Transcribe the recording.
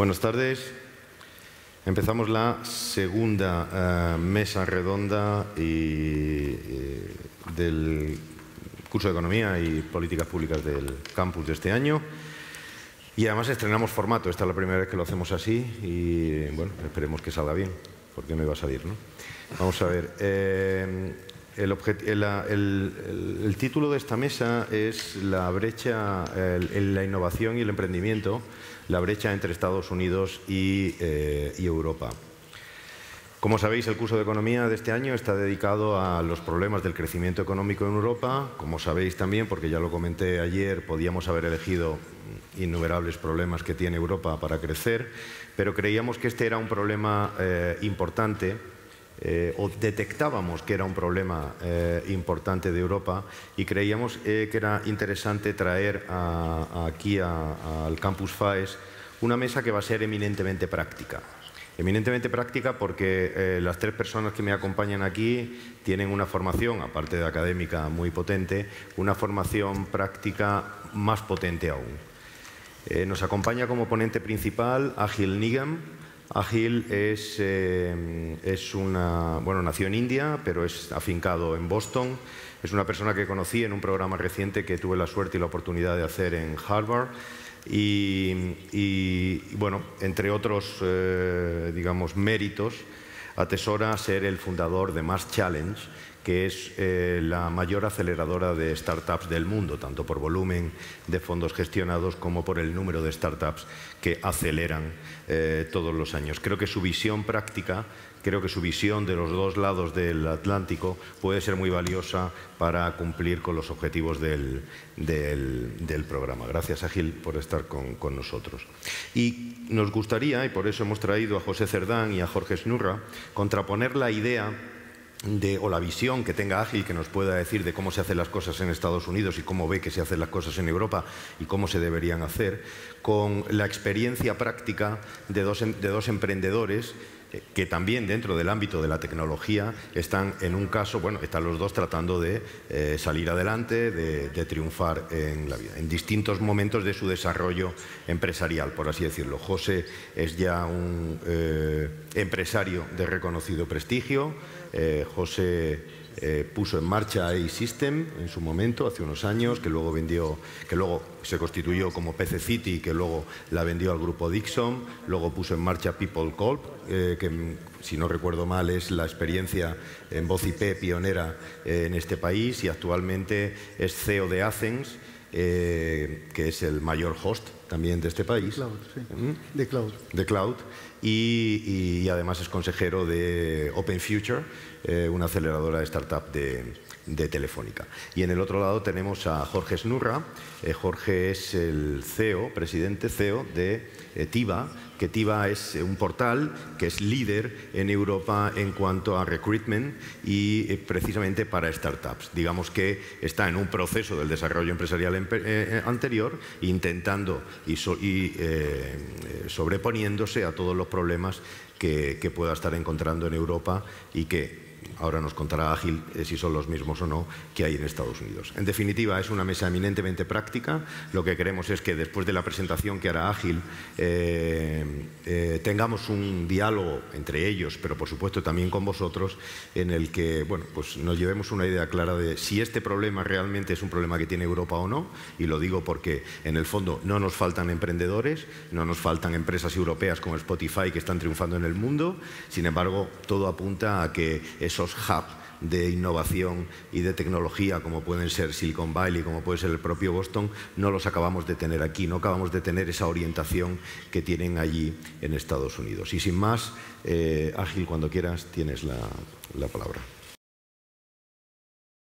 Buenas tardes. Empezamos la segunda eh, mesa redonda eh, del curso de Economía y Políticas Públicas del campus de este año. Y además estrenamos formato. Esta es la primera vez que lo hacemos así y bueno, esperemos que salga bien, porque no iba a salir. ¿no? Vamos a ver. Eh, el, título de esta mesa es La brecha en la innovación y el emprendimiento, la brecha entre Estados Unidos eh, y, Europa. Como sabéis, el curso de Economía de este año está dedicado a los problemas del crecimiento económico en Europa. Como sabéis también, porque ya lo comenté ayer, podíamos haber elegido innumerables problemas que tiene Europa para crecer, pero creíamos que este era un problema eh, importante eh, o detectábamos que era un problema eh, importante de Europa y creíamos eh, que era interesante traer aquí al campus FAES una mesa que va a ser eminentemente práctica. Eminentemente práctica porque las tres personas que me acompañan aquí tienen una formación, aparte de académica muy potente, una formación práctica más potente aún. nos acompaña como ponente principal a Gil Nigam, Agil eh, es, una, bueno, nació en India, pero es afincado en Boston. Es una persona que conocí en un programa reciente que tuve la suerte y la oportunidad de hacer en Harvard. Y, bueno, entre otros, eh, digamos, méritos, atesora ser el fundador de Mars Challenge, que es eh, la mayor aceleradora de startups del mundo, tanto por volumen de fondos gestionados como por el número de startups que aceleran eh, todos los años. Creo que su visión práctica, creo que su visión de los dos lados del Atlántico puede ser muy valiosa para cumplir con los objetivos del, programa. Gracias, Ágil, por estar con, con nosotros. Y nos gustaría, y por eso hemos traído a José Cerdán y a Jorge Snurra, contraponer la idea o la visión que tenga Ágil que nos pueda decir de cómo se hacen las cosas en Estados Unidos y cómo ve que se hacen las cosas en Europa y cómo se deberían hacer, con la experiencia práctica de dos, em, de dos emprendedores que también dentro del ámbito de la tecnología están en un caso, bueno, están los dos tratando de eh, salir adelante, de, triunfar en la vida, en distintos momentos de su desarrollo empresarial, por así decirlo. José es ya un eh, empresario de reconocido prestigio, eh, José eh, puso en marcha A-System en su momento, hace unos años, que luego vendió, que luego se constituyó como PC City, que luego la vendió al grupo Dixon, luego puso en marcha People eh, que si no recuerdo mal es la experiencia en voz IP pionera eh, en este país y actualmente es CEO de Athens, que es el mayor host también de este país. De Cloud. De Cloud. Y, además es consejero de Open Future, eh, una aceleradora de startup de, Telefónica. Y en el otro lado tenemos a Jorge Snurra. Eh, Jorge es el CEO, presidente CEO de eh, Tiva que Tiva es un portal que es líder en Europa en cuanto a recruitment y precisamente para startups. Digamos que está en un proceso del desarrollo empresarial anterior, intentando y, eh, sobreponiéndose a todos los problemas que pueda estar encontrando en Europa y que ahora nos contará Ágil eh, si son los mismos o no que hay en Estados Unidos. En definitiva, es una mesa eminentemente práctica. Lo que queremos es que después de la presentación que hará Ágil eh, eh, tengamos un diálogo entre ellos, pero por supuesto también con vosotros, en el que bueno, pues nos llevemos una idea clara de si este problema realmente es un problema que tiene Europa o no. Y lo digo porque en el fondo no nos faltan emprendedores, no nos faltan empresas europeas como Spotify que están triunfando en el mundo. Sin embargo, todo apunta a que esos hubs de innovación y de tecnología como pueden ser Silicon Valley, como puede ser el propio Boston, no los acabamos de tener aquí, no acabamos de tener esa orientación que tienen allí en Estados Unidos. Y sin más, eh, Ágil, cuando quieras, tienes la palabra.